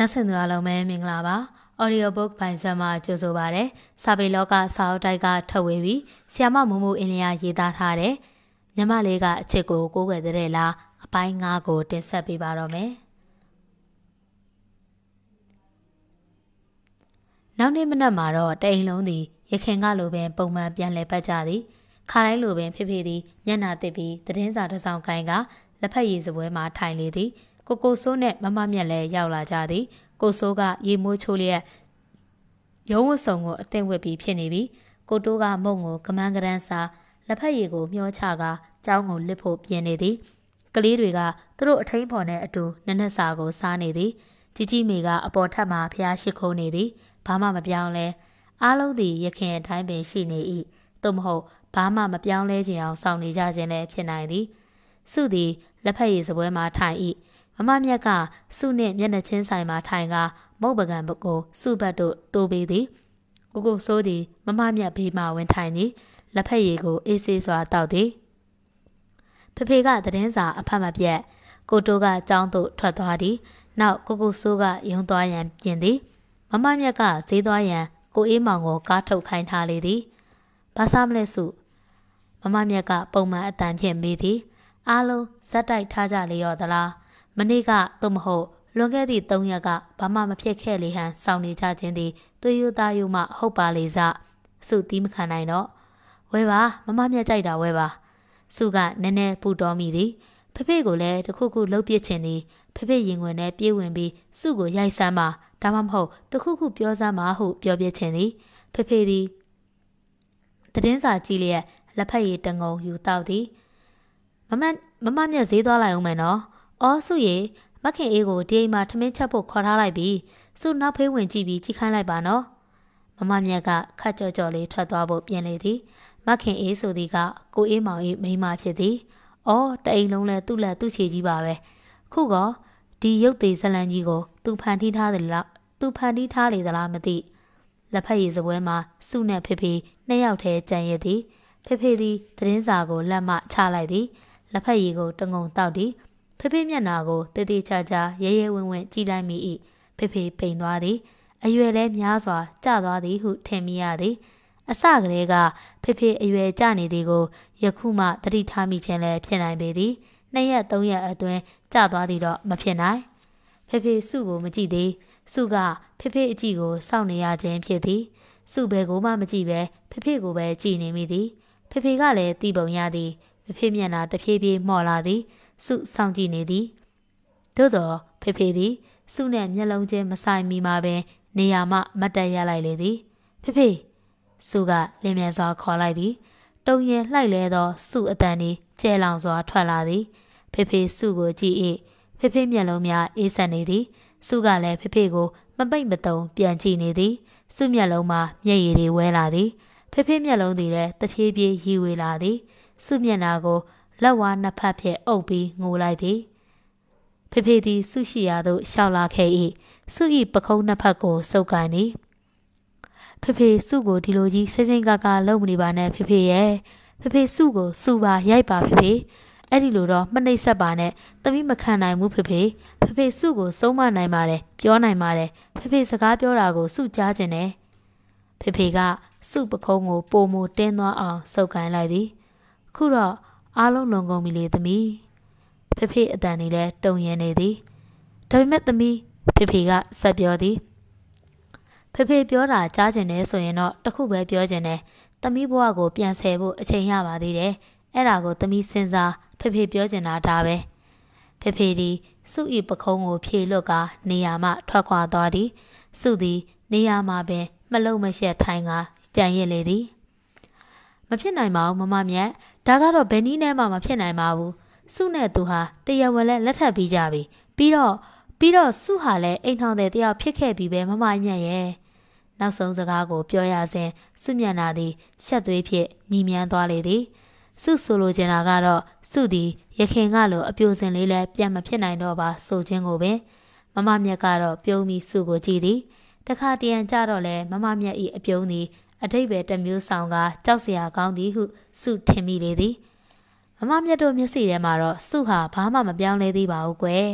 နတ်ဆင်သူအားလုံးပဲမင်္ဂလာပါ audiobook ပိုင်ဆက်မှာကြိုဆိုပါရစေ။စာပေလောကစာအုပ်တိုက်ကထုတ်ဝေပြီးဆီယာမမူမူအင်လျာရေးသားထားတဲ့မြမလေးကအချစ်ကိုကိုးကွယ်တဲ့လားအပိုင်း၅ကိုတင်ဆက်ပေးပါတော့မယ်။နောက်နေ့မနက်မှာတော့တအိမ်လုံးသည်ရခင်ကလိုပင်ပုံမှန်ပြန်လည်ပတ်ကြသည်။ခါတိုင်းလိုပင်ဖေဖေသည်ညနာတက်ပြီးသတင်းစာတစ်စောင်ကိုင်းကလက်ဖက်ရည်စပွဲမှာထိုင်လေသည်။ကိုကိုဆိုးနဲ့မမမြက်လည်းရောက်လာကြသည် ကိုဆိုးကရေမိုးချိုးလျက်ရုံးဝတ်စုံကိုအသင့်ဝတ်ပြီးဖြစ်နေပြီကိုတိုးကမုံကိုကမန်းကရန်စာလက်ဖက်ရည်ကိုမျောချကာကြောင်းကိုလစ်ဖို့ပြင်နေသည်ကလေးတွေကသူတို့အထိန်ဖော်နဲ့အတူနနက်စာကိုစားနေသည်ជីជីမေကအပေါ်ထပ်မှာဖျားရှိခိုးနေသည်ဘာမှမပြောင်းလဲအားလုံးသည်ရခင်အတိုင်းပင်ရှိနေ၏သို့မဟုတ်ဘာမှမပြောင်းလဲခြင်းအောင်ဆောင်နေကြခြင်းလည်းဖြစ်နိုင်သည်စုသည်လက်ဖက်ရည်စပွဲမှာထိုင်၏အမမြက်ကစုနှင့်မျက်နှချင်းဆိုင်မှာထိုင်ကမုတ်ပကံပုကိုစုဘတ်တို့တိုးပေးသည်ကိုကိုစိုးသည်မမမြက်ဘေးမှဝင်ထိုင်သည်လက်ဖက်ရည်ကိုအေးဆေးစွာတောက်သည်ဖဖေကသတင်းစာအဖတ်မပြတ်ကိုတိုးကအကြောင်းသို့ထွက်သွားသည်နောက် ကိုကိုစိုးကယုံသွားရန်ပြင်သည်မမမြက်ကဈေးသွားရန် ကိုအေးမောင်ကိုကားထုတ်ခိုင်းထားလေသည်ဘာစားမလဲစုမမမြက်ကပုံမှန်အတန်ဖြင့်မေးသည် အားလုံးဇက်တိုက်ထားကြလေရောသလားမနေ့ကသို့မဟုတ်လွန်ခဲ့သည့်၃ရက်ကဘာမှမဖြစ်ခဲ့လေဟန်စောင့်နေကြခြင်းသည်သွေးရသားယုမှဟုတ်ပါလေစစုတီးမခံနိုင်တော့ဝဲပါမမမြတ်ကြိုက်တာဝဲပါစုကနည်းနည်းပူတော်မိသည်ဖဖေကိုလည်းတခုခုလှုပ်ပစ်ခြင်းသည်ဖဖေရင်ဝင်နဲ့ပြေးဝင်ပြီးစုကိုရိုက်စမ်းပါဒါမှမဟုတ်တခုခုပြောစမ်းပါဟု ပြောပြခြင်းသည်ဖဖေသည်တင်းစာကြည့်လျက်လက်ဖက်ရည်တငုံယူတောက်သည်မမမမမျက်ဈေးသွားလိုက်အောင်မယ်နော်။အော်စုရေမခင်အေးကိုဒီအိမ်မှာထမင်းချက်ဖို့ခေါ်ထားလိုက်ပြီးစုနောက်ဖေးဝင်ကြည့်ပြီးကြီးခိုင်းလိုက်ပါနော်။မမမြတ်ကခက်ကြော့ကြော့လေးထွက်သွားဖို့ပြင်လေသည်။မခင်အေးဆိုသည်ကကိုအေးမောင်အေးမိန်းမဖြစ်သည်။အော်တအိမ်လုံးလဲသူ့လက်သူ့ခြေကြီးပါပဲ။ခုကောဒီရုပ်သေးဇလန်ကြီးကိုသူဖန်တီးထားတယ်လား။သူဖန်တီးထားလေသလားမသိ။လက်ဖက်ရည်စပွဲမှာစုနဲ့ဖေဖေနှစ်ယောက်တည်းကြံရည်သည်။ဖေဖေသည်သတင်းစာကိုလက်မချလိုက်သည်လက်ဖက်ရည်ကိုတငုံတောက်သည်ဖေဖေမျက်နာကိုတည်တည်ချာချာရဲရဲဝံ့ဝံ့ကြည်လိုက်မိ၏ဖေဖေပိန်သွားသည်အရွယ်လဲများစွာကျသွားသည်ဟုထင်မိရသည်အစကတည်းကဖေဖေအရွယ်ကျနေသည်ကိုယခုမှသတိထားမိခြင်းလည်းဖြစ်နိုင်ပေသည်နှစ်ရက်သုံးရက်အတွင်းကျသွားသည်တော့မဖြစ်နိုင်ဖေဖေစုကိုမကြည့်သေးစုကဖေဖေအကြည့်ကိုစောင့်နေရခြင်းဖြစ်သည်စုဘဲကိုမှမကြည့်ပဲဖေဖေကိုပဲကြည်နေမိသည်ဖေဖေကလည်းတီးပုံရသည်ဖေဖေမျက်နှာတဖြည်းဖြည်းမှော့လာသည်စုစောင့်ကြည့်နေသည်သို့သောဖေဖေသည် စုနှင့်မျက်လုံးချင်းမဆိုင်မီမှာပင်နေရာမှမတ်တက်ရလိုက်လေသည်ဖေဖေစုကလင်းမြန်စွာခေါ်လိုက်သည် တုံရင်လှိုက်လဲသော စုအတန်သည် ကျဲလောင်စွာ ထွက်လာသည်ဖေဖေစုကိုကြည့်၏ဖေဖေမျက်လုံးများအေးဆက်နေသည်စုကလည်းဖေဖေကိုမပိတ်မတုံပြန်ကြည့်နေသည် စုမျက်လုံးမှာမျက်ရည်တွေဝဲလာသည်ဖေဖေမျက်လုံးသည်လည်းတဖြည်းဖြည်းရီဝေလာသည်စုမျက်နှာကိုလက်ဝါးနှစ်ဖက်ဖြင့်အုပ်ပြီးငိုလိုက်သည်ဖေဖေသည်ဆုရှိရာသို့ရှောက်လာခဲ့၏ဆု၏ပခုံးနှစ်ဖက်ကိုစုပ်ကန်သည်ဖေဖေစုကိုဒီလိုကြီးစိမ့်စိမ့်ကာကာလုံးမနေပါနဲ့ဖေဖေရဲ့ဖေဖေစုကိုစူပါရိုက်ပါဖေဖေအဲ့ဒီလိုတော့မနှိပ်ဆက်ပါနဲ့သမီးမခံနိုင်ဘူးဖေဖေဖေဖေစုကိုစုံမနိုင်ပါတယ်ပြောနိုင်ပါတယ်ဖေဖေစကားပြောတာကိုစုကြားခြင်းနဲ့ဖေဖေကစုပခုံးကိုပုံမတင်းသွားအောင်စုပ်ကန်လိုက်သည်ခုတော့အားလုံးလွန်ကုန်ပြီလေသမီးဖေဖေအတန်နေလဲတုံရင်နေသည်ဒါပေမဲ့သမီးဖေဖေကဆက်ပြောသည်ဖေဖေပြောတာကြားကျင်တယ်ဆိုရင်တော့တခုပဲပြောကျင်တယ်သမီးဘဝကိုပြန်ဆယ်ဖို့အချိန်ရပါသေးတယ်အဲ့ဒါကိုသမီးစဉ်းစားဖေဖေပြောကျင်တာဒါပဲဖေဖေဒီစုဤပခုံးကိုဖြေလွတ်ကာနေရာမှထွက်ခွာသွားသည် စုသည် နေရာမှာပင်မလုံမရှက်ထိုင်ကာကြံရစ်လေသည်မဖြစ်နိုင်ပါဘူးမမမြတ်ဒါကတော့ဘယ်နည်းနဲ့မှမဖြစ်နိုင်ပါဘူးစုနဲ့သူဟာတရားဝင်လက်လက်ထပ်ပြီးကြပြီပြီးတော့ပြီးတော့စုဟာလည်းအိမ်ထောင်တဲ့တယောက်ဖြစ်ခဲ့ပြီးပဲမမိုင်းမြတ်ရဲ့နောက်ဆုံးစကားကိုပြောရစဉ်စုမျက်နာသည်ရှက်သွေးဖြင့်ညီမြန်းသွားလေသည် စုဆိုလိုချင်တာကတော့စုသည်ရခင်ကလိုအပြိုစင်လေးလည်းပြန်မဖြစ်နိုင်တော့ပါဆိုခြင်းကိုပင်မမမြတ်ကတော့ပြုံးပြီးစုကိုကြည့်သည်တခါတရံကြတော့လဲမမမြတ်ဤအပြုံးသည်အတိတ်ပဲတမျိုးဆောင်ကကြောက်စရာကောင်းသည်ဟုစုထင်မိလေသည်မမမြတ်တို့မျက်စိထဲမှာတော့စုဟာဘာမှမပြောင်းလဲသေးပါဘူးကွယ်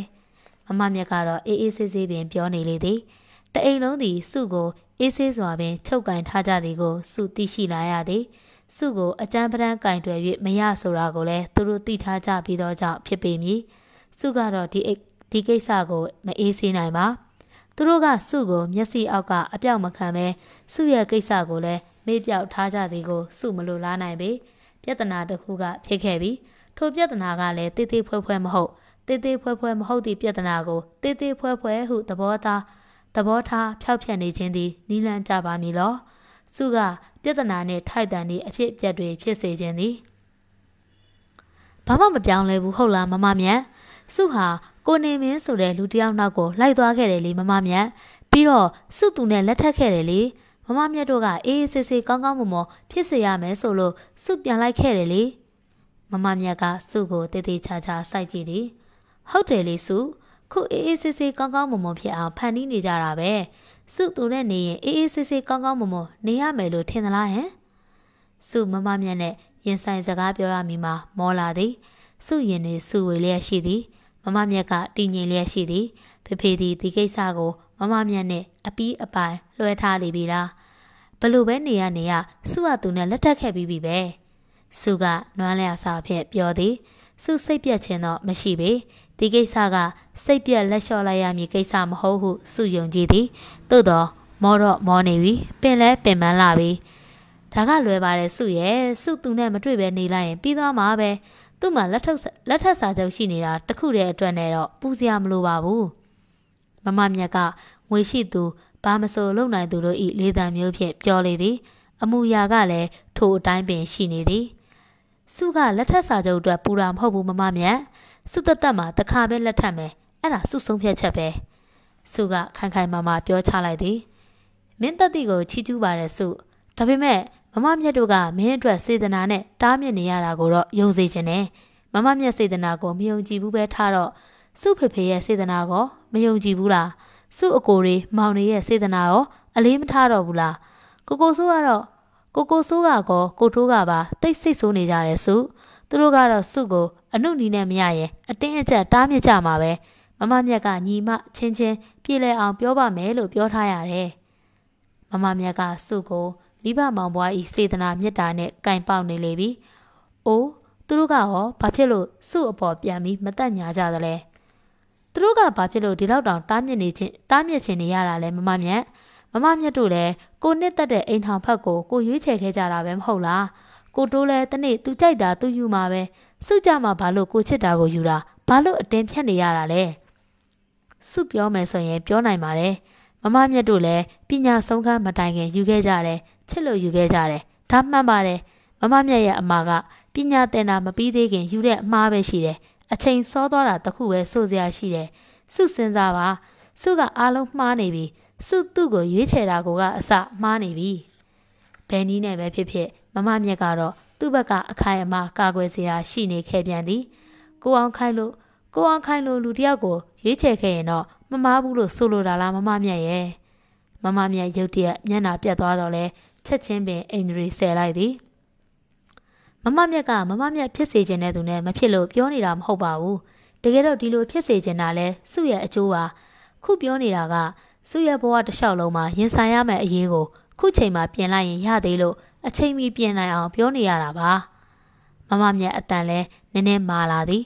မမမြတ်ကတော့အေးအေးဆေးဆေးပင်ပြောနေလေသည်တအိမ်လုံးသည် စုကိုအေးဆေးစွာပင်ချုပ်ကန်ထားကြသည်ကိုစုသိရှိလာရသည် စုကိုအကြံပဒန်းကင်တွယ်၍မရဆိုတာကိုလည်းသူတို့သိထားကြပြီးသောကြောင့်ဖြစ်ပေမည်စုကတော့ဒီဒီကိစ္စကိုမအေးဆေးနိုင်ပါသူတို့ကစုကိုမျက်စိအောက်ကအပြောက်မခံပဲစုရဲ့ကိစ္စကိုလည်းမေ့ပြောက်ထားကြသည်ကိုစုမလိုလားနိုင်ပေပြဿနာတစ်ခုကဖြစ်ခဲ့ပြီးထိုပြဿနာကလည်းတေးသေးဖွဲဖွဲမဟုတ်တေးသေးဖွဲဖွဲမဟုတ်သည့်ပြဿနာကိုတေးသေးဖွဲဖွဲဟုသဘောသားသဘောထားဖျောက်ဖျက်နေခြင်းသည် နီလန်းကြပါမည်လောစုကပြဿနာနှင့်ထိုက်တန်သည့်အဖြစ်အပျက်တွေဖြစ်စေခြင်းသည်ဘာမှမပြောင်းလဲဘူးဟုတ်လားမမမြန်စုဟာကိုနေမင်းဆိုတဲ့လူတယောက်နောက်ကိုလိုက်သွားခဲ့တယ်လေမမမြတ်ပြီးတော့စုသူနဲ့လက်ထပ်ခဲ့တယ်လေမမမြတ်တို့ကအေးအေးဆေးဆေးကောင်းကောင်းမွန်မွန်ဖြစ်စေရမယ်ဆိုလို့စုပြန်လိုက်ခဲ့တယ်လေမမမြတ်ကစုကိုတည်တည်ချာချာစိုက်ကြည့်တယ်ဟုတ်တယ်လေစုခုအေးအေးဆေးဆေးကောင်းကောင်းမွန်မွန်ဖြစ်အောင်ဖန်တီးနေကြတာပဲစုသူနဲ့နေရင်အေးအေးဆေးဆေးကောင်းကောင်းမွန်မွန်နေရမယ်လို့ထင်သလားဟင်စုမမမြတ်နဲ့ရင်ဆိုင်စကားပြောရမိမှာမောလာသည်စုရင်တွေစုဝေလျက်ရှိသည်မမမြက်ကတည်ငြိမ်လျက်ရှိသည်ဖေဖေသည်ဒီကိစ္စကိုမမမြက်နဲ့အပီးအပိုင်လွှဲထားလိပြီလားဘလို့ပဲနေရနေရစုကသူနဲ့လက်ထပ်ခဲ့ပြီးပြီပဲစုက နွမ်းလျာစာဖြင့်ပြောသည် စုစိတ်ပြက်ခြင်းတော့မရှိပေဒီကိစ္စကစိတ်ပြက်လက်လျှော့လိုက်ရမည်ကိစ္စမဟုတ်ဟုစုယုံကြည်သည်သို့တော့မောတော့မောနေပြီပင်လဲပင်ပန်းလာပြီဒါကလွယ်ပါတယ်စုရဲ့စုသူနဲ့မတွေ့ပဲနေလိုက်ရင်ပြီးသွားမှာပဲသူ့မှာလက်ထုတ်လက်ထက်စာချုပ်ရှိနေတာတခုတည်းအတွက်နဲ့တော့ပူစရာမလိုပါဘူးမမမြတ်ကငွေရှိသူဘာမဆိုလုံနိုင်သူတို့ဤလေးတံမျိုးဖြင့်ပြောလေသည် အမှုရာကလည်းထိုအတိုင်းပင်ရှိနေသည်စုကလက်ထက်စာချုပ်အတွက်ပူတာမဟုတ်ဘူးမမမြတ်စုတသက်မှာတခါပဲလက်ထက်မယ်အဲ့ဒါစုဆုံးဖြတ်ချက်ပဲစုကခိုင်ခိုင်မာမာပြောချလိုက်သည် မင်းတတိကိုချီးကျူးပါတယ်စုဒါပေမဲ့မမမြတ်တို့ကမင်းအတွက်စေတနာနဲ့တားမြစ်နေရတာကိုတော့ယုံစေခြင်းနဲ့မမမြတ်စေတနာကိုမယုံကြည်ဘူးပဲထားတော့စုဖေဖေရဲ့စေတနာကိုမယုံကြည်ဘူးလားစုအကိုတွေမောင်တွေရဲ့စေတနာရောအလေးမထားတော့ဘူးလားကိုကိုဆိုးကတော့ကိုကိုဆိုးကကောကိုထိုးကပါတိတ်ဆိတ်ဆိုးနေကြတယ်စုသူတို့ကတော့စုကိုအနုနီနဲ့မရရင်အတင်းအကျပ်တားမြစ်ကြမှာပဲမမမြတ်ကညီမချင်းချင်းပြေလည်အောင်ပြောပါမယ်လို့ပြောထားရတယ်မမမြတ်ကစုကိုမိဘမောင်ဘွားဤစေတနာမေတ္တာနဲ့ကင်ပေါက်နေလေပြီ။အိုးသူတို့ကဟောဘာဖြစ်လို့စုအပေါ်ပြန်ပြီးမတက်ညာကြသလဲ။သူတို့ကဘာဖြစ်လို့ဒီလောက်တောင်တားမြစ်နေချင်းတားမြစ်ချင်နေရတာလဲမမမြတ်။မမမြတ်တို့လည်းကိုနှစ်တက်တဲ့အိမ်ထောင်ဖက်ကိုကိုရွေးချယ်ခဲ့ကြတာပဲမဟုတ်လား။ကိုတိုးလဲတနေ့သူကြိုက်တာသူယူမှာပဲ။စုကြမှာဘာလို့ကိုချစ်တာကိုယူတာဘာလို့အတင်းဖြတ်နေရတာလဲ။စုပြောမယ်ဆိုရင်ပြောနိုင်ပါတယ်။မမမြတ်တို့လည်းပညာဆုံးခန်းမတိုင်ခင် ယူခဲ့ကြတယ်။ချစ်လို့ယူခဲ့ကြတယ်။ဒါမှန်ပါတယ်။မမမြတ်ရဲ့အမကပညာသင်တာမပြီးသေးခင်ယူတဲ့အမှားပဲရှိတယ်။အချိန်စောသွားတာတခုပဲဆိုစရာရှိတယ်။စုစဉ်းစားပါ။စုက အားလုံးမှားနေပြီ။စုသူ့ကိုရွေးချယ်တာကိုကအစမှားနေပြီ။ဘယ်နည်းနဲ့ပဲဖြစ်ဖြစ်မမမြတ်ကတော့သူ့ဘက်ကအခိုင်အမာကာကွယ်စရာရှိနေခဲ့ပြန်သည်။ကိုအောင်ခိုင်လို့ကိုအောင်ခိုင်လို့လူတယောက်ကိုရွေးချယ်ခဲ့ရင်တော့မမားဘူးလို့ဆိုလိုတာလားမမမြတ်ရဲ့။မမမြတ်ရုတ်တရက်မျက်နှာပြတ်သွားတော့လဲချက်ချင်းပင်အင်ဂျရီဆယ်လိုက်သည်မမမြက်ကမမမြက်ဖြစ်စေခြင်းတဲ့သူနဲ့မဖြစ်လို့ပြောနေတာမဟုတ်ပါဘူးတကယ်တော့ဒီလိုဖြစ်စေခြင်းတာလဲစုရဲ့အကျိုးပါခုပြောနေတာက စုရဲ့ဘဝတစ်လျှောက်လုံးမှာရင်ဆိုင်ရမယ့်အရေးကိုခုချိန်မှာပြင်လိုက်ရင်ရသေးလို့အချိန်မီပြင်နိုင်အောင်ပြောနေရတာပါမမမြက်အတန်လဲနည်းနည်းမာလာသည်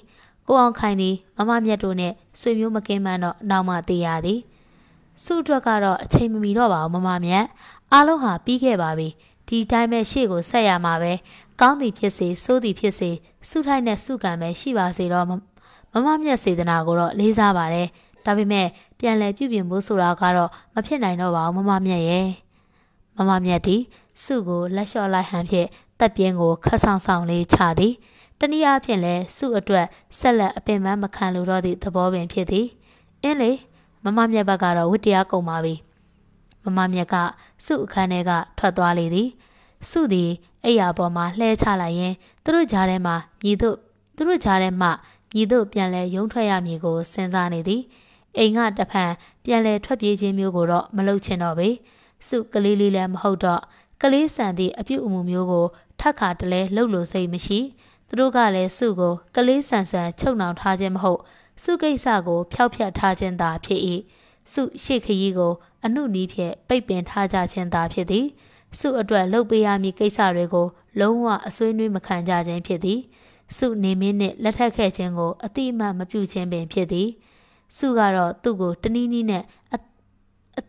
ကိုအောင်ခိုင်သည်မမမြက်တို့နဲ့ဆွေမျိုးမကင်းမှန်းတော့နောက်မှသိရသည် စုအတွက်ကတော့အချိန်မမီတော့ပါဘူးမမမြက်အားလုံးဟာပြီးခဲ့ပါပြီဒီတိုင်းပဲရှေ့ကိုဆက်ရမှာပဲကောင်းသည်ဖြစ်စေဆိုးသည်ဖြစ်စေစုထိုက်တဲ့စုကံပဲရှိပါစေတော့မမမြတ်စေတနာကိုတော့လေးစားပါတယ်ဒါပေမဲ့ပြန်လည်ပြုပြင်ဖို့ဆိုတာကတော့မဖြစ်နိုင်တော့ပါဘူးမမမြတ်ရဲ့မမမြတ်ဒီစုကိုလက်လျှော့လိုက်ဟန်ဖြင့်တပ်ပြင်းကိုခတ်ဆောင်ဆောင်လေးချသည်တနည်းအားဖြင့်လဲစုအတွက်ဆက်လက်အပင်မမခံလိုတော့သည့်သဘောပင်ဖြစ်သည်အင်းလေမမမြတ်ဘက်ကတော့ဝတ္တရားကုန်ပါပြီမမမြက်က စုအခန်းထဲကထွက်သွားလေသည် စုသည်အိယာပေါ်မှာလှဲချလိုက်ရင်သူတို့ကြားထဲမှာမြည်သူသူတို့ကြားထဲမှာမြည်သူပြန်လဲရုံထွက်ရမည်ကိုစဉ်းစားနေသည်အိမ်ကတဖန်ပြန်လဲထွက်ပြေးခြင်းမျိုးကိုတော့မလုပ်ချင်တော့ပေစုကလေးလေးလည်းမဟုတ်တော့ကလေးဆန်သည့်အပြုအမူမျိုးကိုထပ်ခါတလဲလှုပ်လို့စိတ်မရှိသူတို့ကလည်းစုကိုကလေးဆန်ဆန်ချုပ်နှောင်ထားခြင်းမဟုတ် စုကိစ္စကိုဖျောက်ဖျက်ထားခြင်းသာဖြစ်၏စုရှေ့ခရီးကိုအမှုနည်းဖြင့်ပိတ်ပင်ထားကြခြင်းသာဖြစ်သည်စုအတွက်လှုပ်ပေးရမည့်ကိစ္စတွေကိုလုံးဝအဆွေးနွေးမခံကြခြင်းဖြစ်သည် စုနေမင်းနှင့်လက်ထပ်ခဲ့ခြင်းကိုအတိအမှတ်မပြုခြင်းပင်ဖြစ်သည် စုကတော့သူ့ကိုတနည်းနည်းနဲ့အ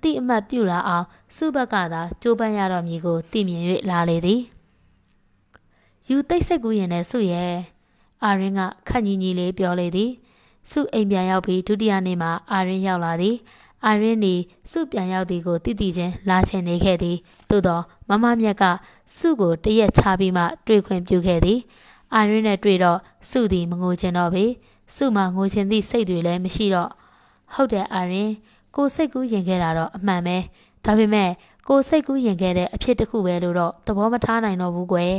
တိအမှတ်ပြုလာအောင် စုဘက်ကသာကြိုးပမ်းရတော်မူကိုသိမြင်၍လာလေသည်ယူသိပ်ဆက်ကူးရင်လည်းစုရဲ့အာရင်ကခန့်ညီညီလေးပြောလေသည် စုအိမ်ပြန်ရောက်ပြီးဒုတိယနေ့မှာအာရင်ရောက်လာသည်အာရင်းဒီစုပြန်ရောက်သည်ကိုတိတိချင်းလာချင်နေခဲ့သည်သို့တော့မမမြတ်က စုကိုတရက်ချပြီးမှတွေ့ခွင့်ပြုခဲ့သည်အာရင်းနဲ့တွေ့တော့စုသည်မငိုချင်တော့ပေစုမှာငိုချင်သည့်စိတ်တွေလည်းမရှိတော့ဟုတ်တယ်အာရင်းကိုစိတ်ကူးရင်ခဲ့တာတော့အမှန်ပဲဒါပေမဲ့ကိုစိတ်ကူးရင်ခဲ့တဲ့အဖြစ်တစ်ခုပဲလို့တော့သဘောမထားနိုင်တော့ဘူးကွယ်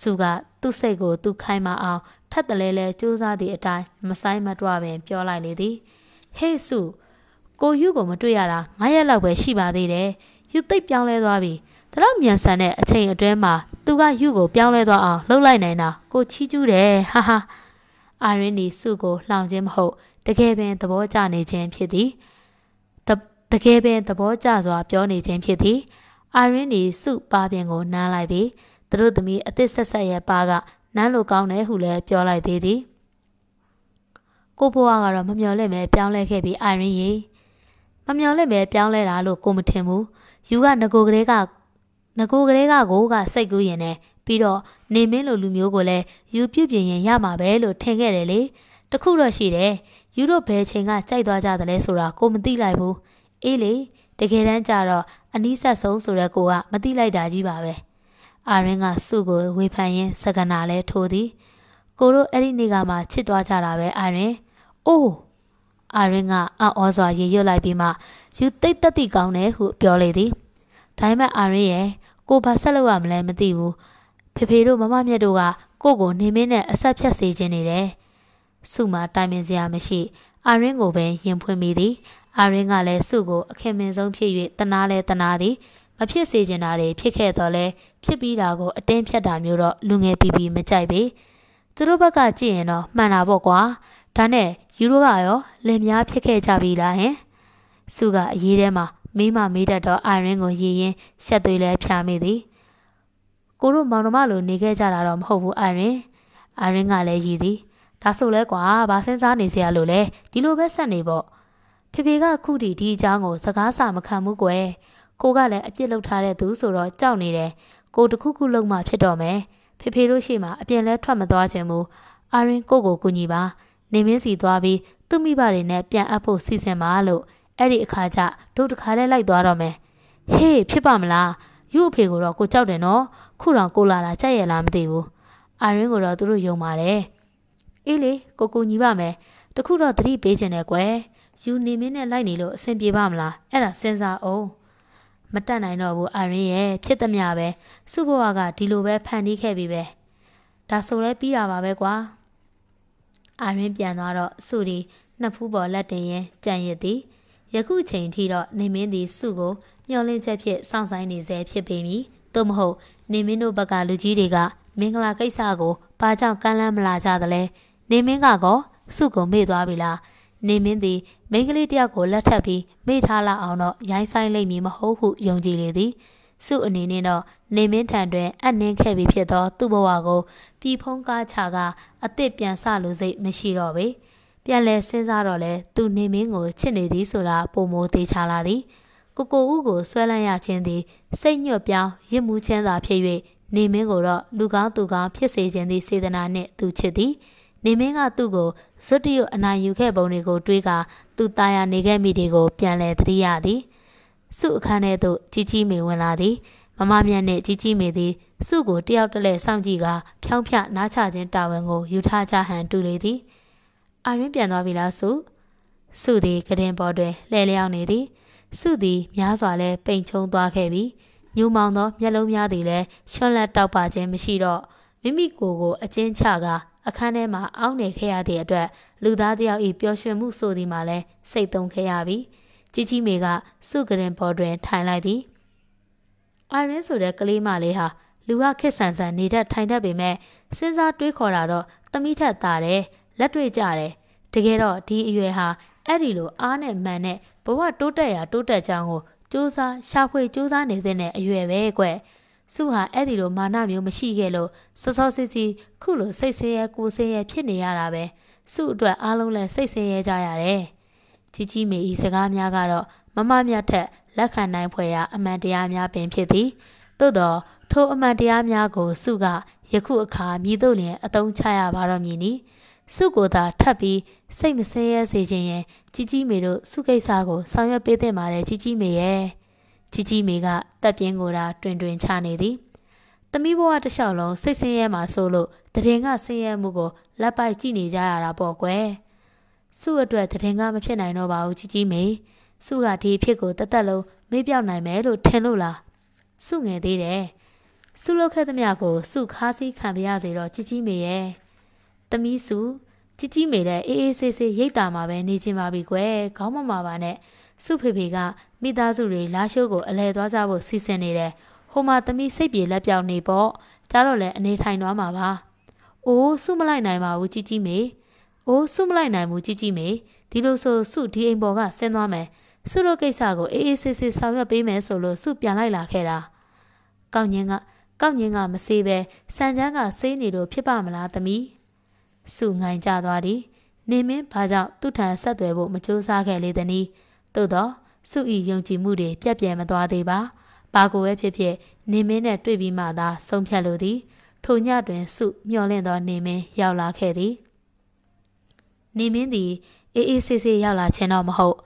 စုက သူ့စိတ်ကို သူခိုင်းမအောင်ထပ်တလဲလဲစူးစမ်းသည့်အတိုင်းမဆိုင်မတွပင်ပြောလိုက်လေသည်ဟေးစုကိုယူကိုမတွေ့ရတာ9ရက်လောက်ပဲရှိပါသေးတယ်ယူသိပ်ပြောင်းလဲသွားပြီဒါတော့မြန်ဆန်တဲ့အချိန်အတွင်းမှာသူကယူကိုပြောင်းလဲသွားအောင်လှုပ်လိုက်နိုင်တာကိုချီးကျူးတယ်ဟာဟာအာရင်းဒီစုကိုလှောင်ခြင်းမဟုတ်တကယ်ပင်သဘောကျနေခြင်းဖြစ်သည်တကယ်ပင်သဘောကျစွာ ပြောနေခြင်းဖြစ်သည်အာရင်းဒီစုပါပင်ကိုနမ်းလိုက်သည်သူတို့သမီးအသစ်ဆက်ဆက်ရဲ့ပါကနမ်းလို့ကောင်းတယ်ဟုလည်းပြောလိုက်သေးသည်ကိုဘွားကတော့မမျှော်လင့်ပဲပြောင်းလဲခဲ့ပြီးအာရင်းရေမမျော်လင့်ပဲပြောင်းလဲတာလို့ကိုမထင်ဘူးယူကငကိုကလေးကငကိုကလေးကကိုကစိတ်ကူးရင်နဲ့ပြီးတော့နေမင်းလိုလူမျိုးကိုလည်းယူပြုတ်ပြင်ရင်ရမှာပဲလို့ထင်ခဲ့တယ်လေတခုတော့ရှိတယ်ယူတို့ဘယ်ချိန်ကကြိုက်သွားကြသလဲဆိုတာကိုမသိလိုက်ဘူးအေးလေတကယ်တမ်းကျတော့အနီးဆက်ဆုံးဆိုတဲ့ကိုကမသိလိုက်တာကြီးပါပဲအာရင်ကစုကိုဝေဖန်ရင်းစကနာလဲထိုးသည် ကိုတို့အဲ့ဒီနေ့ကမှချစ်သွားကြတာပဲအာရင်အိုးအာရင်းကအော်စွာရေရွတ်လိုက်ပြီးမှယူသိပ်တက်တိကောင်းတယ်ဟုပြောလေသည်ဒါမှမဟုတ်အာရင်းရဲ့ကိုဘာဆက်လုပ်ရမလဲမသိဘူးဖေဖေတို့မမမြတ်တို့ကကိုကို နေမင်းနဲ့အဆက်ဖြတ်စေခြင်းနေတယ်စုမှာတိုင်ပင်စရာမရှိအာရင်းကိုပဲယင်ဖွင့်မိသည်အာရင်းကလည်းစုကိုအခင်မင်းဆုံးဖြစ်၍တနာလဲတနာသည်မဖြစ်စေချင်တာတွေဖြစ်ခဲ့တော့လဲဖြစ်ပြီးတာကိုအတင်းဖြတ်တာမျိုးတော့လူငယ်ပီပီမကြိုက်ပေသူတို့ဘက်ကကြည့်ရင်တော့မှန်တာပေါ့ကွာဒါနဲ့ယူရိုကရောလက်များဖြစ်ခဲ့ကြပြီလားဟင်စုကအရေးထဲမှာမိမမေးတတ်သောအိုင်ရင်းကိုရည်ရင်ရှက်သွေးလဲဖြာမိသည်ကိုတို့မောင်နှမလိုနေခဲ့ကြတာတော့မဟုတ်ဘူးအိုင်ရင်းအိုင်ရင်းကလည်းရည်သည်ဒါဆိုလဲကွာဘာစဉ်းစားနေစရာလို့လဲဒီလိုပဲဆက်နေပေါ့ဖေဖေကခုထိဒီအကြောင်းကိုစကားစာမခံဘူးကွယ်ကိုကလည်းအပြစ်လုပ်ထားတဲ့သူဆိုတော့ကြောက်နေတယ်ကိုတခုခု လုံးမှ ဖြစ်တော့မယ်ဖေဖေတို့ရှိမှအပြင်လဲထွက်မသွားခြင်းမူအာရင်ကိုကိုကူညီပါနေမင်းစီသွားပြီးသူ့မိဘတွေနဲ့ပြန်အပ်ဖို့စီစဉ်ပါလို့အဲ့ဒီအခါကျတို့တခါလဲလိုက်သွားတော့မယ်ဟေးဖြစ်ပါမလားယူအဖေကိုတော့ကိုကြောက်တယ်နော်ခုတော့ကိုလာတာကြက်ရလားမသိဘူးအာရင်းကိုတော့သူတို့ယုံပါတယ်အေးလေကိုကိုညီပါမယ်တခုတော့သတိပေးခြင်းနဲ့ကွယ်ယူနေမင်းနဲ့လိုက်နေလို့အဆင်ပြေပါမလားအဲ့ဒါစဉ်းစားအောင်မတက်နိုင်တော့ဘူးအာရင်းရဲ့ဖြစ်သမျှပဲစုဘဝကဒီလိုပဲဖန်တီးခဲ့ပြီပဲဒါဆိုလဲပြီးတာပါပဲကွာအာရင်းပြန်သွားတော့စုဒီနှစ်ဖူးပေါ်လက်တင်ရင်ကြံ့ရစ်သည်ယခုချိန်ထိတော့နေမင်းသည်စုကိုမျှော်လင့်ချက်ဖြင့်စောင့်ဆိုင်နေဆဲဖြစ်ပေမည်သို့မဟုတ်နေမင်းတို့ဘက်ကလူကြီးတွေကမင်္ဂလာကိစ္စကိုဘာကြောင့်ကမ်းလှမ်းမလာကြသလဲနေမင်းကတော့စုကိုမေ့သွားပြီလားနေမင်းသည်မိန်းကလေးတယောက်ကိုလက်ထပ်ပြီးမေ့ထားလာအောင်တော့ရိုင်းဆိုင်လိမ့်မည်မဟုတ်ဟုယုံကြည်လေသည်။စုအနေနဲ့တော့နေမင်းထံတွင် အနှင်းခဲ့ပြီးဖြစ်သော သူ့ဘဝကိုပြည်ဖုံးကားချကအစ်စ်ပြန်ဆလိုစိတ်မရှိတော့ပေပြန်လဲစဉ်းစားတော့လဲသူနေမင်းကိုချစ်နေသည်ဆိုတာပုံမိုးသေးချလာသည် ကိုကိုဦးကိုဆွဲလန်းရခြင်းသည် စိတ်ညွတ်ပြောင်းရစ်မှုချမ်းသာဖြစ်၍နေမင်းကိုတော့လူကောင်းသူကောင်းဖြစ်စေခြင်းသည် စေတနာနှင့်သူချစ်သည် နေမင်းကသူ့ကိုဇွတ်တရုတ်အနိုင်ယူခဲ့ပုံတွေကိုတွေးကသူตายရနေခဲ့မိတွေကို ပြန်လဲသတိရသည်။စုအခန်းထဲသို့ជីជីမေဝင်လာသည်မမမြတ်နှင့်ជីជីမေသည်စုကိုတယောက်တလဲစောင့်ကြည့်ကဖြောင်းဖြနားချခြင်းတာဝန်ကိုယူထားကြဟန်တူလေသည်အာရင်းပြန်သွားပြီလားစုစုသည်ကတင်ပေါ်တွင်လှည့်လျောင်းနေသည်စုသည်များစွာလဲပိန်ချုံသွားခဲ့ပြီးညူမောင်သော မျက်လုံးများသည်လည်းရှွန့်လက်တောက်ပါခြင်းမရှိတော့မိမိကိုယ်ကိုအကျဉ်းချကအခန်းထဲမှာအောင်းနေခဲ့ရသည့်အတွက်လူသားတယောက်၏ပျော်ရွှင်မှုဆိုသည်မှာလည်းစိတ်သုံးခဲ့ရပြီး။ကြီးကြီးမေက စုကရင်ပေါ်တွင်ထိုင်လိုက်သည်အာရင်းဆိုတဲ့ကလေးမလေးဟာလူကခက်ဆန်ဆန်နေတတ်ထိုင်တတ်ပေမဲ့စဉ်းစားတွေးခေါ်တာတော့သမီးထက်သားတယ်လက်တွေ့ကြတယ်တကယ်တော့ဒီအရွယ်ဟာအဲ့ဒီလိုအားနဲ့မှန်နဲ့ဘဝတိုးတက်ရာတိုးတက်ကြောင်းကိုစူးစမ်းရှာဖွေစူးစမ်းနေတဲ့အရွယ်ပဲကွယ်စုဟာအဲ့ဒီလိုမာနမျိုးမရှိခဲ့လို့စောစောစီစီခုလိုစိတ်ဆင်းရဲကိုယ်ဆင်းရဲဖြစ်နေရတာပဲစုအတွက်အားလုံးလည်းစိတ်ဆင်းရဲကြရတယ်ချီချီမေ၏စကားများကတော့မမမြတ်ထက်လက်ခံနိုင်ဖွယ်ရာအမှန်တရားများပင်ဖြစ်သည်သို့သော ထိုအမှန်တရားများကိုစုကယခုအခါမြည်တို့လျင်အသုံးချရပါတော့မည်နီစုကိုသာထပ်ပြီးစိတ်မဆင်းရဲစေခြင်းရင်ជីជីမေတို့စုကိစ္စကို ဆောင်ရွက်ပေးသင့်ပါတယ်ជីជីမေရဲ့ជីជីမေကတပ်ပြင်းကိုသာတွင်တွင်ချနေသည်သမီးဘဝတစ်လျှောက်လုံးစိတ်ဆင်းရဲမှာဆိုလို့တရင်ကဆင်းရဲမှုကိုလက်ပိုက်ကြည့်နေကြရတာပေါ့ကွယ်။စုအတွက်တည်ငါမဖြစ်နိုင်တော့ပါဘူးကြီးကြီးမေစုကဒီအဖြစ်ကိုတသက်လုံးမေ့ပြောက်နိုင်မယ်လို့ထင်လို့လားစုငယ်သေးတယ်စုလောက်ခဲ့သမျှကိုစုခါးစည်းခံပြရစေတော့ကြီးကြီးမေရဲ့သမီးစုကြီးကြီးမေလည်းအေးအေးဆေးဆေးရိတ်တာမှာပဲနေချင်ပါပြီကွယ်ခေါင်းမမာပါနဲ့စုဖေဖေကမိသားစုတွေလာရှိုးကိုအလဲသွားကြဖို့စီစဉ်နေတယ်ဟိုမှာသမီးစိတ်ပြေလက်ပြောင်နေပေါ့ကြတော့လဲအနေထိုင်သွားမှာပါအိုးစုမလိုက်နိုင်ပါဘူးကြီးကြီးမေ။အိုးစုမလိုက်နိုင်ဘူးကြည်ကြည်မေဒီလိုဆိုစုဒီအိမ်ပေါ်ကဆင်းသွားမယ်။စုတို့ကိစ္စကိုအေးအေးဆေးဆေးဆောင်ရွက်ပေးမယ်ဆိုလို့စုပြန်လိုက်လာခဲ့တာ။ကောင်းငင်းကကောင်းငင်းကမစေးပဲစံချမ်းကစေးနေလို့ဖြစ်ပါမလားသမီး။စုငိုင်ကြသွားသည်။နေမင်းဘာကြောင့်သူ့ထံဆက်သွယ်ဖို့မကြိုးစားခဲ့လေသနည်း။သို့တော့စုဤယုံကြည်မှုတွေပြတ်ပြဲမသွားသေးပါ။ဘာကိုပဲဖြစ်ဖြစ်နေမင်းနဲ့တွေ့ပြီးမှသာဆုံးဖြတ်လိုသည်။ထိုညတွင် စုမျောလင့်သောနေမင်းရောက်လာခဲ့သည်။နေမင်းသည်အေးအေးဆေးဆေးရောက်လာခြင်းတော့မဟုတ်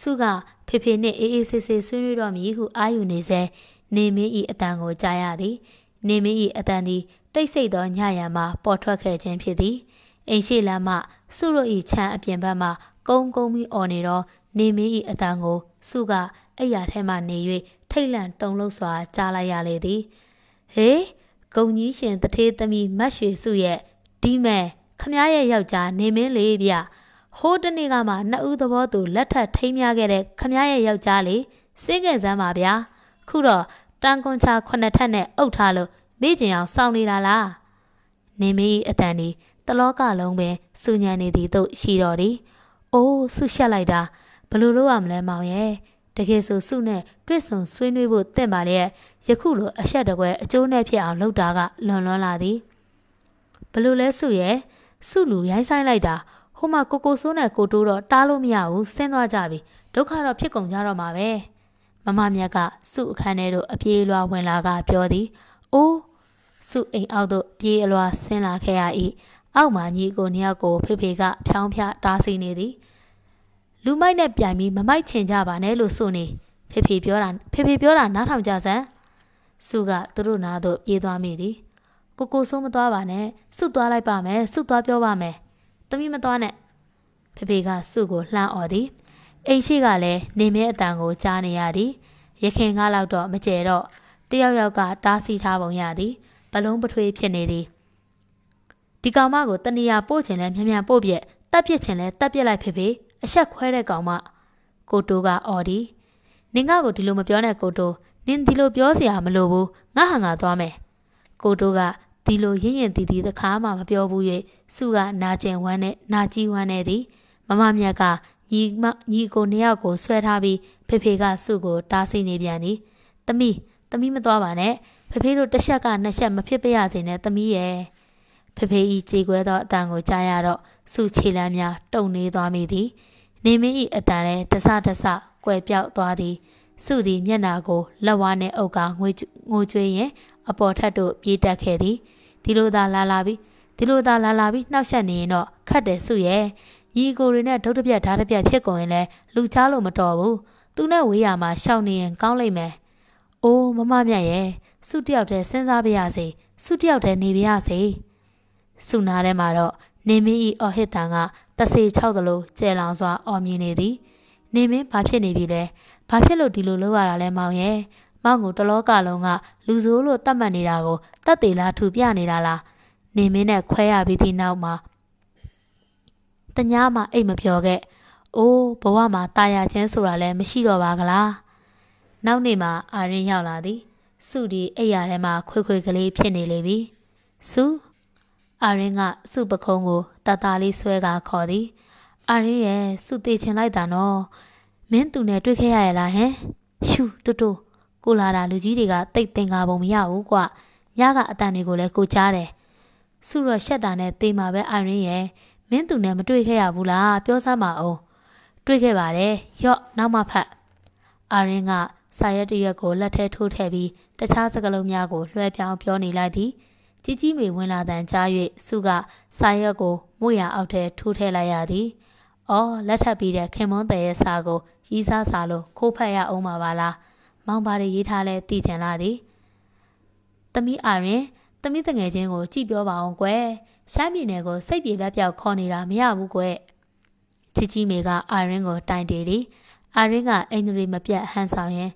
စုကဖေဖေနှင့်အေးအေးဆေးဆေးဆွေးနွေးတော်မူဟုအာယူနေစေနေမင်း၏အတန်ကိုကြားရသည် နေမင်း၏အတန်သည်တိတ်ဆိတ်သောညရံမှာပေါ်ထွက်ခဲ့ခြင်းဖြစ်သည်အိမ်ရှိလမ်းမှ စုတို့၏ခြံအပြင်ဘက်မှကုန်းကုန်းပြီးអော်နေသောနေမင်း၏အတန်ကို စုကအိယာထဲမှနေ၍ထိတ်လန့်တုန်လှုပ်စွာ ကြားလိုက်ရလေသည်ဟေးဂုံကြီးရှင်တထေးသမီးမတ်ရွှေစုရဲ့ဒီမဲ့ခမရဲ့ယောက်ျားနေမင်းလေးဗျဟိုးတနေ့ကမှနှစ်ဦးသဘောသူလက်ထပ်ထိမ်းမြခဲ့တဲ့ခမရဲ့ယောက်ျားလေးစေးခဲ့စမ်းပါဗျာခုတော့တန်ကွန်ချာခုနှစ်ထပ်နဲ့အုပ်ထားလို့မိကျင်အောင်စောင့်နေတာလားနေမင်းအတန်ဒီတလောကလုံးပဲစူညံနေသည်တို့ရှိတော်ဒီအိုးဆုရှက်လိုက်တာဘလို့လို့ရမလဲမောင်ရဲ့တကယ်ဆိုစုနဲ့တွေ့ဆုံ ဆွေးနွေးဖို့တင့်ပါလေယခုလိုအဆက်တကွဲအကျိုးနဲ့ဖြစ်အောင်လုပ်တာကလွန်လွန်လာသည်ဘလို့လဲစုရဲ့စုလူရိုင်းဆိုင်လိုက်တာဟိုမှာကိုကိုဆိုးနဲ့ကိုတိုးတော့တားလို့မရဘူးဆင်းသွားကြပြီဒုက္ခတော့ဖြစ်ကုန်ကြတော့မှာပဲမမမြတ်ကစုအခန်းထဲသို့အပြေးလွှာဝင်လာကပြောသည်အိုးစုအိမ်အောက်သို့ပြေးအလွှာဆင်းလာခဲ့ရ၏အောက်မှာညီကိုနှစ်ယောက်ကိုဖေဖေကဖြောင်းဖြားတားဆီးနေသည်လူမိုက်နဲ့ပြိုင်ပြီးမမိုက်ချင်ကြပါနဲ့လို့ဆိုနေဖေဖေပြောတာဖေဖေပြောတာနားထောင်ကြစမ်းစုကသူတို့နားသို့ပြေးသွားမိသည်ကိုကိုဆိုးမသွားပါနဲ့ဆုသွားလိုက်ပါမယ်ဆုသွားပြောပါမယ်သမီးမသွားနဲ့ဖေဖေကဆုကိုလှမ်းអော်သည်အိမ်ရှိကလည်းနေမဲအတန်ကိုကြားနေရသည်ရခင်ကားလောက်တော့မကျဲတော့တယောက်ယောက်ကတားဆီးထားပုံရသည်ဘလုံးပထွေးဖြစ်နေသည်ဒီကောင်မကိုတဏီယာပို့ချင်လဲမြန်မြန်ပို့ပြက်တက်ပြစ်ချင်လဲတက်ပြစ်လိုက်ဖေဖေအဆက်ခွဲတဲ့ကောင်မကိုတိုးကអော်သည်နင်ကကိုဒီလိုမပြောနဲ့ကိုတိုးနင်ဒီလိုပြောစရာမလိုဘူးငါဟန်ငါသွားမယ်ကိုတိုးကဒီလိုရင့်ရင်တီတီတခါမှမပြောဘူး၍စုကနာကျင်ဝမ်းနဲ့နာကြီးဝမ်းနဲ့သည်မမမြတ်ကညီမညီကိုနှစ်ယောက်ကိုဆွဲထားပြီးဖေဖေကစုကို တားဆီးနေပြန်သည်။တမီးတမီးမသွားပါနဲ့။ဖေဖေတို့တစ်ချက်ကနှစ်ချက်မဖြစ်ပြရစေနဲ့တမီးရဲ့။ဖေဖေဤကြေကွဲသောအတန်ကိုကြားရတော့စုခြေလမ်းများတုံနေသွားမိသည်။နေမင်းဤအတန်လည်းတဆတဆကွယ်ပြောက်သွားသည်။စုသည်မျက်နာကိုလက်ဝါးနှင့်အုပ်ကငွေငိုကြွေးရင်အပေါ်ထက်တို့ပြေးတက်ခဲ့သည်ဒီလိုသာလာလာပြီးဒီလိုသာလာလာပြီးနှောက်ရှက်နေရင်တော့ခတ်တယ်စုရဲ့ညီကိုတွေနဲ့ဒုတ်တပြက်ဓာတ်တပြက်ဖြစ်ကုန်ရင်လဲလူချားလို့မတော်ဘူးသူနဲ့ဝေးရမှာရှောင်နေရင်ကောင်းလိမ့်မယ်အိုးမမမြတ်ရဲ့စုတယောက်တည်းစဉ်းစားပြရစေစုတယောက်တည်းနေပြရစေစုနာထဲမှာတော့နေမင်းဤအော်ဟစ်တန်ကတဆေ၆သလိုကျဲလောင်စွာအော်မြင်နေသည် နေမင်းဘာဖြစ်နေပြီလဲဘာဖြစ်လို့ဒီလိုလုပ်ရတာလဲမောင်ရဲ့မောင်ကိုတလောကလုံးကလူဆိုးလို့တတ်မှတ်နေတာကိုတတ်သေးလားထူပြနေတာလားနေမင်းနဲ့ခွဲရပြီးဒီနောက်မှာတညာမှအိတ်မပြောခဲ့အိုးဘဝမှာတာယာချင်းဆိုတာလည်းမရှိတော့ပါကလားနောက်နေ့မှာအာရင်ရောက်လာသည်စုဒီအိယာထဲမှာ ခွေခွေကလေးဖြစ်နေလေပြီစုအာရင်က စုပခုံးကိုတတလေးဆွဲကာခေါ်သည်အာရင်ရဲ့စုသေးချင်လိုက်တာနော်မင်းသူနဲ့တွေ့ခဲ့ရရဲ့လားဟင်ရှူတူတူကိုလာတာလူကြီးတွေကတိတ်တင်ကာပုံမရဘူးကွညကအတန်တွေကိုလည်းကိုချားတယ်စုရရှက်တာနဲ့တေးမှာပဲအိုင်ရင်ရဲ့မင်းသူနဲ့မတွေ့ခဲ့ရဘူးလားပြောစမ်းပါအောင်တွေ့ခဲ့ပါတယ်ရော့နောက်မှဖတ်အာရင်ကစာရက်တရက်ကိုလက်ထဲထိုးထည့်ပြီးတခြားစကားလုံးများကိုလွှဲပြောင်းပြောနေလိုက်သည်ကြီးကြီးမေဝင်လာတန်ကြား၍စုကစာရက်ကိုမွေရအောက်ထဲထိုးထည့်လိုက်ရသည် အော်လက်ထပ်ပြီးတဲ့ခင်မွန်းတဲ့ရဲ့စာကိုရီးစားစာလို့ခိုးဖက်ရအောင်ပါပါလားမောင်ပါတွေရေးထားလဲသိချင်လာသည်။သမီးအာရင်သမီးတငယ်ချင်းကိုကြည့်ပြောပါအောင်ကွယ်။ရှမ်းပြည်နယ်ကိုစိတ်ပြေလက်ပြောက်ခေါ်နေတာမရဘူးကွယ်။ချစ်ကြီးမေကအာရင်ကို တိုင်တေသည်။အာရင်ကအင်ဂျူရီမပြတ်ဟန်ဆောင်ရင်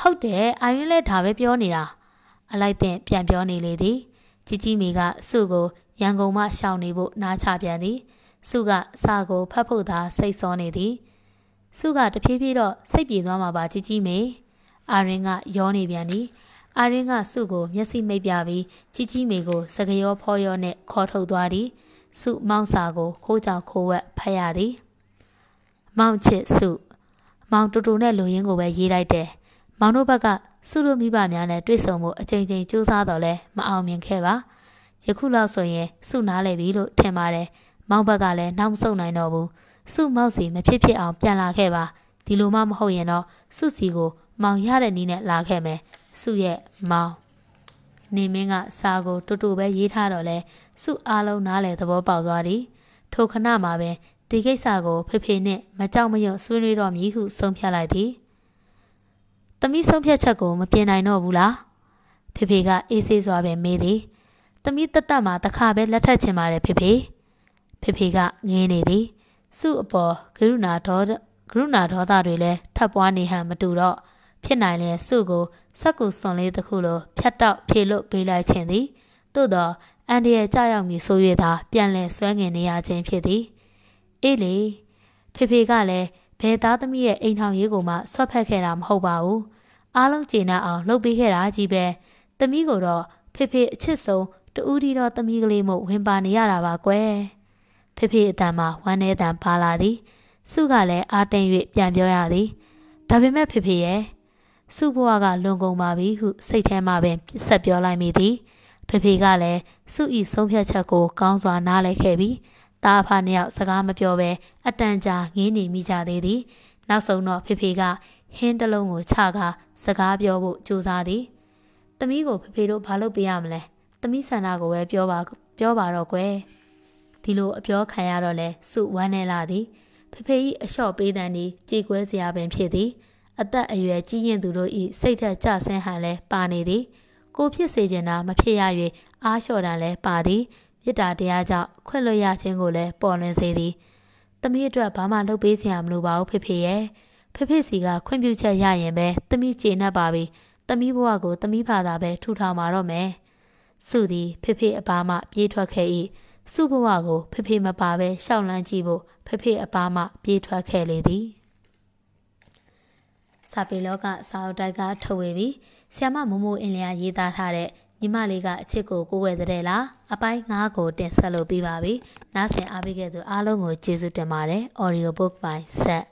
ဟုတ်တယ်အာရင်လည်းဒါပဲပြောနေတာ။အလိုက်တဲ့ပြန်ပြောနေလေသည်။ချစ်ကြီးမေကစုကို ရန်ကုန်မှရှောင်နေဖို့နားချပြန်သည်။စုကစာကိုဖတ်ဖို့သာစိတ်စောနေသည်။စုကတဖြည်းဖြည်းတော့စိတ်ပြေသွားမှာပါជីជីမေ။အာရင်ကရောနေပြန်သည်အာရင်က စုကိုမျက်စိမိတ်ပြပြီးကြီးကြီးမေကိုစကရောဖောရောနဲ့ခေါ်ထုတ်သွားသည်စုမောင်စာကိုခိုးကြောင်ခိုးဝက်ဖတ်ရသည်မောင်ချစ်စုမောင်တူတူနဲ့လူရင်းကိုပဲရေးလိုက်တယ်မောင်တို့ဘက်ကစုတို့မိဘများနဲ့တွေ့ဆုံမှုအချိန်ချင်းကြိုးစားတော့လဲမအောင်မြင်ခဲ့ပါယခုလောက်ဆိုရင်စုနားလဲပြီလို့ထင်ပါတယ်မောင်ဘက်ကလည်းနောက်မဆုတ်နိုင်တော့ဘူးစုမောက်စီမဖြစ်ဖြစ်အောင်ပြန်လာခဲ့ပါဒီလိုမှမဟုတ်ရင်တော့စုစီကိုမောင်ရတဲ့နီးနဲ့လာခဲ့မယ်စုရဲ့မောင်နေမင်းကစာကိုတူတူပဲရေးထားတော့လဲစုအားလုံးနားလေသဘောပေါက်သွားသည်ထိုခဏမှာပဲဒီကိစ္စကိုဖေဖေနဲ့မကြောက်မရွံ့ဆွေးနွေးတော့မည်ဟုဆုံးဖြတ်လိုက်သည်။တမိဆုံးဖြတ်ချက်ကိုမပြင်နိုင်တော့ဘူးလား။ဖေဖေကအေးဆေးစွာပဲမေးသည်။တမိတသက်မှာတစ်ခါပဲလက်ထပ်ချင်ပါတယ်ဖေဖေ။ဖေဖေကငင်းနေသည်။စုအပေါ်ကရုဏာဒေါကရုဏာဒေါသတွေလည်းထပ်ပွားနေဟန်မတူတော့ဖြစ်နိုင်လျင်စုကို စက်ကူစွန်လေးတစ်ခုလိုဖြတ်တောက်ဖြေလွတ်ပေးလိုက်ခြင်းသည်သို့သောအန်ဒီရဲ့ကြောက်ရောက်မည်ဆို၍သာပြန်လည်ဆွဲငင်နေရခြင်းဖြစ်သည်အေးလေဖေဖေကလည်းဘယ်သားသမီးရဲ့အိမ်ထောင်ရေးကိုမှဆွတ်ဖက်ခဲ့တာမဟုတ်ပါဘူးအားလုံးကျေနပ်အောင်လုပ်ပေးခဲ့တာကြီးပဲသမီးကိုတော့ဖေဖေအချစ်ဆုံးတူးဒီတော့သမီးကလေးမို့ဝင်ပါနေရတာပါကွယ်ဖေဖေအတန်မှာဝမ်းနေတန်ပါလာသည် စုကလည်းအာတင်၍ပြန်ပြောရသည်ဒါပေမဲ့ဖေဖေရဲ့စုဘဝကလွန်ကုန်ပါပြီဟုစိတ်ထဲမှာပင်ပြစ်ဆက်ပြောလိုက်မိသည်ဖေဖေကလည်းစုဤဆုံးဖြတ်ချက်ကိုကောင်းစွာနားလည်ခဲ့ပြီးတာအဖနှစ်ယောက်စကားမပြောဘဲအတန်ကြာငင်းနေမိကြသေးသည်နောက်ဆုံးတော့ဖေဖေကဟင်းတစ်လုံးကိုချကာစကားပြောဖို့ကြိုးစားသည်သမီးကိုဖေဖေတို့ဘာလုပ်ပေးရမလဲသမီးဆန္ဒကိုပဲပြောပါပြောပါတော့ကွယ်ဒီလိုအပြောခံရတော့လဲစုဝမ်းနေလာသည်ဖေဖေဤအလျှော့ပေးတန်ဒီကြေကွဲစရာပင်ဖြစ်သည်အသက်အရွယ်ကြီးရင်သူတို့၏စိတ်ဓာတ်ကျဆင်းဟန်လည်းပါနေသည် ကိုဖြစ်စေချင်တာမဖြစ်ရ၍အားလျှော်တာလည်းပါသည်မေတ္တာတရားကြောင့်ခွင့်လွှတ်ရခြင်းကိုလည်းပေါ်လွင်စေသည်သမီးအတွက်ဘာမှလုပ်ပေးစရာမလိုပါဘူးဖေဖေရဲ့ဖေဖေစီကခွင့်ပြုချက်ရရင်ပဲသမီးကျေနပ်ပါပြီသမီးဘဝကိုသမီးဖာသာပဲထူထောင်ပါတော့မယ်စုသည်ဖေဖေအပါမှပြေးထွက်ခဲ့၏စုဘဝကိုဖေဖေမပါပဲရှောက်လန်းကြည့်ဖို့ဖေဖေအပါမှပြေးထွက်ခဲ့လေသည်စာပေလောကစာအုပ်တိုက်ကထုတ်ဝေပြီးဆီယမမူမူအင်လျာရေးသားထားတဲ့ညီမလေးကအချစ်ကိုကိုယ်ဝယ်တဲ့လားအပိုင်း9ကိုတင်ဆက်လုပ်ပြီးပါပြီ။နားဆင်အားပေးခဲ့သူအားလုံးကိုကျေးဇူးတင်ပါတယ်။ Audiobook by Set